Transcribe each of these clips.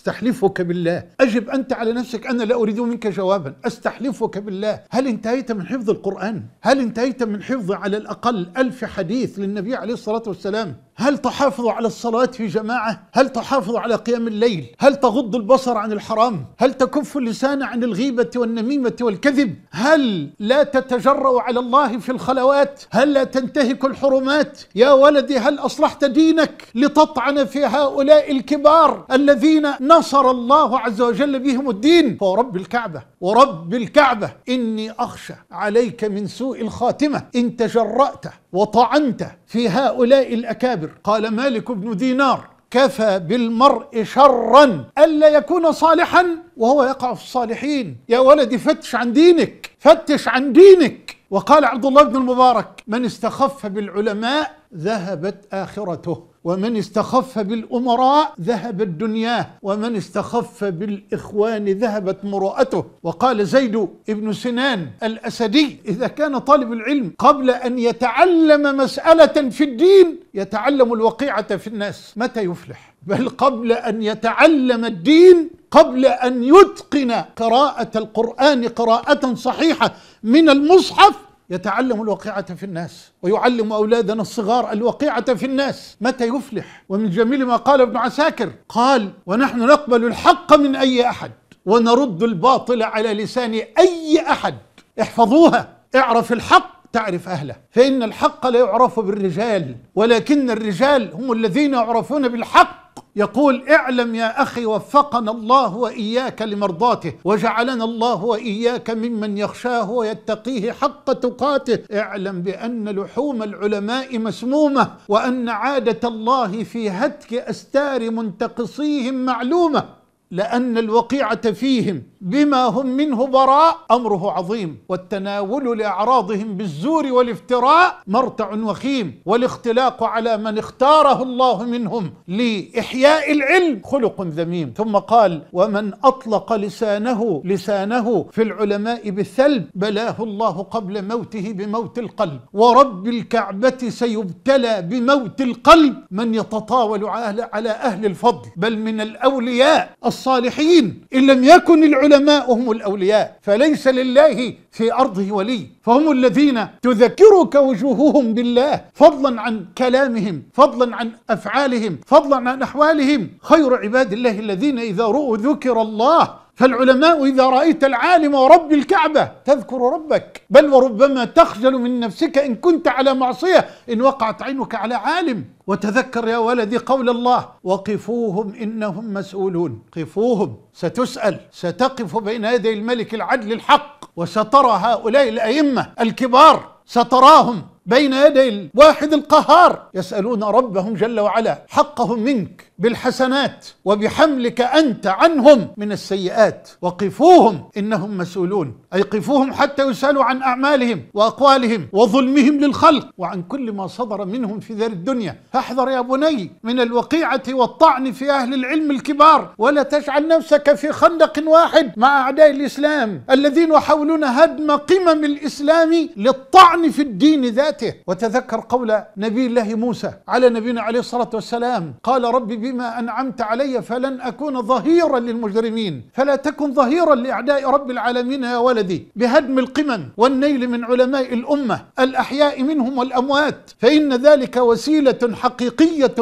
استحلفك بالله أجب أنت على نفسك أنا لا أريد منك جوابا استحلفك بالله هل انتهيت من حفظ القرآن هل انتهيت من حفظ على الأقل ألف حديث للنبي عليه الصلاة والسلام هل تحافظ على الصلاة في جماعة؟ هل تحافظ على قيام الليل؟ هل تغض البصر عن الحرام؟ هل تكف اللسان عن الغيبة والنميمة والكذب؟ هل لا تتجرأ على الله في الخلوات؟ هل لا تنتهك الحرمات؟ يا ولدي هل أصلحت دينك لتطعن في هؤلاء الكبار الذين نصر الله عز وجل بهم الدين؟ ورب الكعبة ورب الكعبة إني أخشى عليك من سوء الخاتمة إن تجرأت وطعنت في هؤلاء الأكابر قال مالك بن دينار كفى بالمرء شرا ألا يكون صالحا وهو يقع في الصالحين يا ولدي فتش عن دينك فتش عن دينك وقال عبد الله بن المبارك من استخف بالعلماء ذهبت آخرته ومن استخف بالأمراء ذهبت دنياه ومن استخف بالإخوان ذهبت مرؤته وقال زيد ابن سنان الأسدي إذا كان طالب العلم قبل أن يتعلم مسألة في الدين يتعلم الوقيعة في الناس متى يفلح بل قبل أن يتعلم الدين قبل أن يتقن قراءة القرآن قراءة صحيحة من المصحف يتعلم الوقيعه في الناس ويعلم أولادنا الصغار الوقيعه في الناس متى يفلح ومن جميل ما قال ابن عساكر قال ونحن نقبل الحق من أي أحد ونرد الباطل على لسان أي أحد احفظوها اعرف الحق تعرف أهله فإن الحق لا يعرف بالرجال ولكن الرجال هم الذين يعرفون بالحق يقول اعلم يا أخي وفقنا الله وإياك لمرضاته وجعلنا الله وإياك ممن يخشاه ويتقيه حق تقاته اعلم بأن لحوم العلماء مسمومة وأن عادة الله في هتك أستار منتقصيهم معلومة لأن الوقيعة فيهم بما هم منه براء امره عظيم والتناول لاعراضهم بالزور والافتراء مرتع وخيم والاختلاق على من اختاره الله منهم لاحياء العلم خلق ذميم ثم قال ومن اطلق لسانه لسانه في العلماء بالثلب بلاه الله قبل موته بموت القلب ورب الكعبه سيبتلى بموت القلب من يتطاول على اهل الفضل بل من الاولياء الصالحين ان لم يكن العلماء العلماء هم الأولياء فليس لله في أرضه ولي فهم الذين تذكرك وجوههم بالله فضلا عن كلامهم فضلا عن أفعالهم فضلا عن أحوالهم خير عباد الله الذين إذا رؤوا ذكر الله فالعلماء إذا رأيت العالم ورب الكعبة تذكر ربك بل وربما تخجل من نفسك إن كنت على معصية إن وقعت عينك على عالم وتذكر يا ولدي قول الله وقفوهم إنهم مسؤولون قفوهم ستسأل ستقف بين يدي الملك العدل الحق وسترى هؤلاء الأئمة الكبار ستراهم بين يدي الواحد القهار يسألون ربهم جل وعلا حقهم منك بالحسنات وبحملك أنت عنهم من السيئات وقفوهم إنهم مسؤولون أي قفوهم حتى يسألوا عن أعمالهم وأقوالهم وظلمهم للخلق وعن كل ما صدر منهم في ذر الدنيا فاحذر يا بني من الوقيعة والطعن في أهل العلم الكبار ولا تجعل نفسك في خندق واحد مع أعداء الإسلام الذين يحاولون هدم قمم الإسلام للطعن في الدين ذاته حياته وتذكر قول نبي الله موسى على نبينا عليه الصلاة والسلام قال رب بما أنعمت علي فلن أكون ظهيرا للمجرمين فلا تكن ظهيرا لأعداء رب العالمين يا ولدي بهدم القمم والنيل من علماء الأمة الأحياء منهم والأموات فإن ذلك وسيلة حقيقية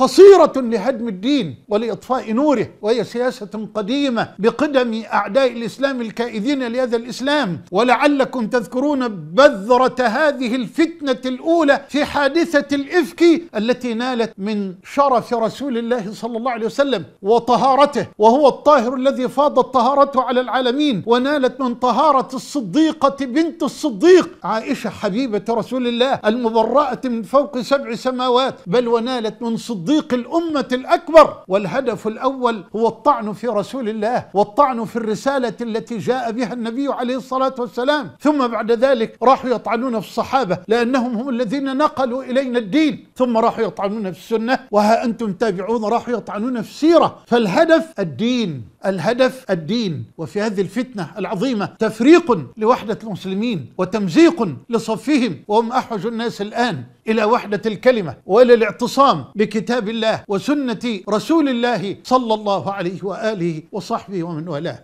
قصيرة لهدم الدين ولإطفاء نوره وهي سياسة قديمة بقدم أعداء الإسلام الكائدين لهذا الإسلام ولعلكم تذكرون بذرة هذه الفتنة الأولى في حادثة الإفك التي نالت من شرف رسول الله صلى الله عليه وسلم وطهارته وهو الطاهر الذي فاضت طهارته على العالمين ونالت من طهارة الصديقة بنت الصديق عائشة حبيبة رسول الله المبرأة من فوق سبع سماوات بل ونالت من صديق ضيق الامه الاكبر والهدف الاول هو الطعن في رسول الله والطعن في الرساله التي جاء بها النبي عليه الصلاه والسلام ثم بعد ذلك راحوا يطعنون في الصحابه لانهم هم الذين نقلوا الينا الدين ثم راحوا يطعنون في السنه وها انتم تابعون راحوا يطعنون في السيره فالهدف الدين الهدف الدين وفي هذه الفتنه العظيمه تفريق لوحده المسلمين وتمزيق لصفهم وهم احوج الناس الان إلى وحدة الكلمة وإلى الاعتصام بكتاب الله وسنة رسول الله صلى الله عليه وآله وصحبه ومن والاه